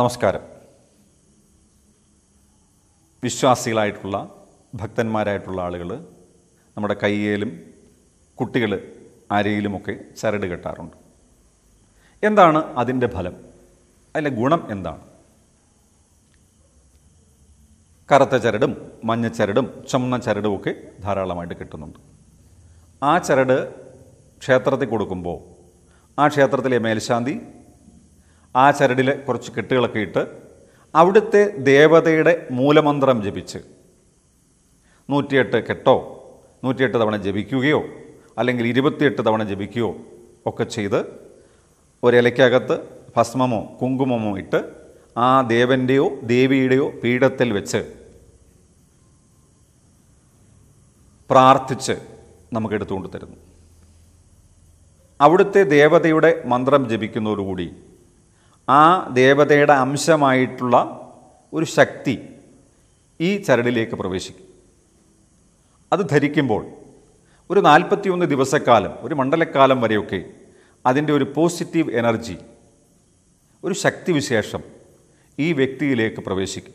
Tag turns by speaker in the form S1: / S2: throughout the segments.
S1: നമസ്കാരം വിശ്വാസികളായിട്ടുള്ള ഭക്തന്മാരായിട്ടുള്ള ആളുകൾ നമ്മുടെ കയ്യേലും കുട്ടികൾ ആരെയിലുമൊക്കെ ചരട് കെട്ടാറുണ്ട് എന്താണ് അതിൻ്റെ ഫലം അതിൻ്റെ ഗുണം എന്താണ് കറുത്ത ചരടും മഞ്ഞ ചരടും ചുമന്ന ചരടുമൊക്കെ ധാരാളമായിട്ട് കിട്ടുന്നുണ്ട് ആ ചരട് ക്ഷേത്രത്തിൽ കൊടുക്കുമ്പോൾ ആ ക്ഷേത്രത്തിലെ മേൽശാന്തി ആ ചരടിൽ കുറച്ച് കെട്ടുകളൊക്കെ ഇട്ട് അവിടുത്തെ ദേവതയുടെ മൂലമന്ത്രം ജപിച്ച് നൂറ്റിയെട്ട് കെട്ടോ നൂറ്റിയെട്ട് തവണ ജപിക്കുകയോ അല്ലെങ്കിൽ ഇരുപത്തിയെട്ട് തവണ ജപിക്കുകയോ ഒക്കെ ചെയ്ത് ഒരിലയ്ക്കകത്ത് ഭസ്മമോ കുങ്കുമമോ ഇട്ട് ആ ദേവൻ്റെയോ ദേവിയുടെയോ പീഠത്തിൽ വെച്ച് പ്രാർത്ഥിച്ച് നമുക്ക് എടുത്തുകൊണ്ട് തരുന്നു അവിടുത്തെ ദേവതയുടെ മന്ത്രം ജപിക്കുന്നതോടുകൂടി ആ ദേവതയുടെ അംശമായിട്ടുള്ള ഒരു ശക്തി ഈ ചരടിലേക്ക് പ്രവേശിക്കും അത് ധരിക്കുമ്പോൾ ഒരു നാൽപ്പത്തിയൊന്ന് ദിവസക്കാലം ഒരു മണ്ഡലക്കാലം വരെയൊക്കെ അതിൻ്റെ ഒരു പോസിറ്റീവ് എനർജി ഒരു ശക്തിവിശേഷം ഈ വ്യക്തിയിലേക്ക് പ്രവേശിക്കും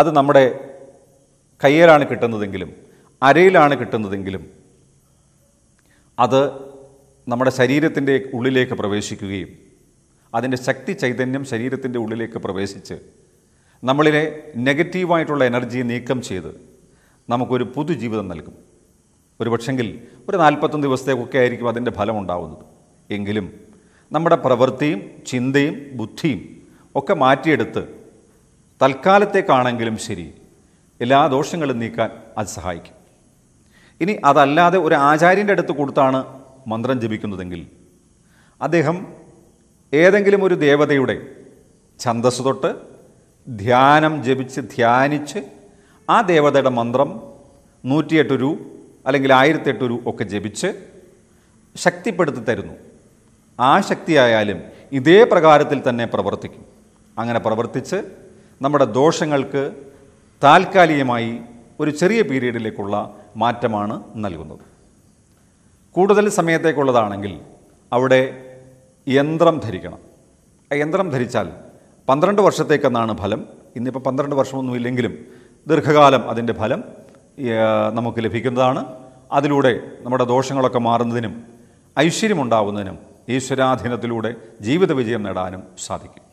S1: അത് നമ്മുടെ കയ്യിലാണ് കിട്ടുന്നതെങ്കിലും അരയിലാണ് കിട്ടുന്നതെങ്കിലും അത് നമ്മുടെ ശരീരത്തിൻ്റെ ഉള്ളിലേക്ക് പ്രവേശിക്കുകയും അതിൻ്റെ ശക്തി ചൈതന്യം ശരീരത്തിൻ്റെ ഉള്ളിലേക്ക് പ്രവേശിച്ച് നമ്മളിലെ നെഗറ്റീവായിട്ടുള്ള എനർജി നീക്കം ചെയ്ത് നമുക്കൊരു പുതുജീവിതം നൽകും ഒരു പക്ഷെങ്കിൽ ഒരു നാൽപ്പത്തൊന്ന് ദിവസത്തേക്കൊക്കെ ആയിരിക്കും അതിൻ്റെ ഫലം ഉണ്ടാവുന്നത് എങ്കിലും നമ്മുടെ പ്രവൃത്തിയും ചിന്തയും ബുദ്ധിയും ഒക്കെ മാറ്റിയെടുത്ത് തൽക്കാലത്തേക്കാണെങ്കിലും ശരി എല്ലാ ദോഷങ്ങളും നീക്കാൻ അത് സഹായിക്കും ഇനി അതല്ലാതെ ഒരു ആചാര്യൻ്റെ അടുത്ത് കൊടുത്താണ് മന്ത്രം ജപിക്കുന്നതെങ്കിൽ അദ്ദേഹം ഏതെങ്കിലും ഒരു ദേവതയുടെ ഛന്ദസ് തൊട്ട് ധ്യാനം ജപിച്ച് ധ്യാനിച്ച് ആ ദേവതയുടെ മന്ത്രം നൂറ്റിയെട്ട് രൂ അല്ലെങ്കിൽ ആയിരത്തെട്ട് രൂ ഒക്കെ ജപിച്ച് ശക്തിപ്പെടുത്തി തരുന്നു ആ ശക്തിയായാലും ഇതേ പ്രകാരത്തിൽ തന്നെ പ്രവർത്തിക്കും അങ്ങനെ പ്രവർത്തിച്ച് നമ്മുടെ ദോഷങ്ങൾക്ക് താൽക്കാലികമായി ഒരു ചെറിയ പീരീഡിലേക്കുള്ള മാറ്റമാണ് നൽകുന്നത് കൂടുതൽ സമയത്തേക്കുള്ളതാണെങ്കിൽ അവിടെ യന്ത്രം ധരിക്കണം ആ യന്ത്രം ധരിച്ചാൽ പന്ത്രണ്ട് വർഷത്തേക്കെന്നാണ് ഫലം ഇന്നിപ്പോൾ പന്ത്രണ്ട് വർഷമൊന്നുമില്ലെങ്കിലും ദീർഘകാലം അതിൻ്റെ ഫലം നമുക്ക് ലഭിക്കുന്നതാണ് അതിലൂടെ നമ്മുടെ ദോഷങ്ങളൊക്കെ മാറുന്നതിനും ഐശ്വര്യമുണ്ടാവുന്നതിനും ഈശ്വരാധീനത്തിലൂടെ ജീവിത വിജയം നേടാനും സാധിക്കും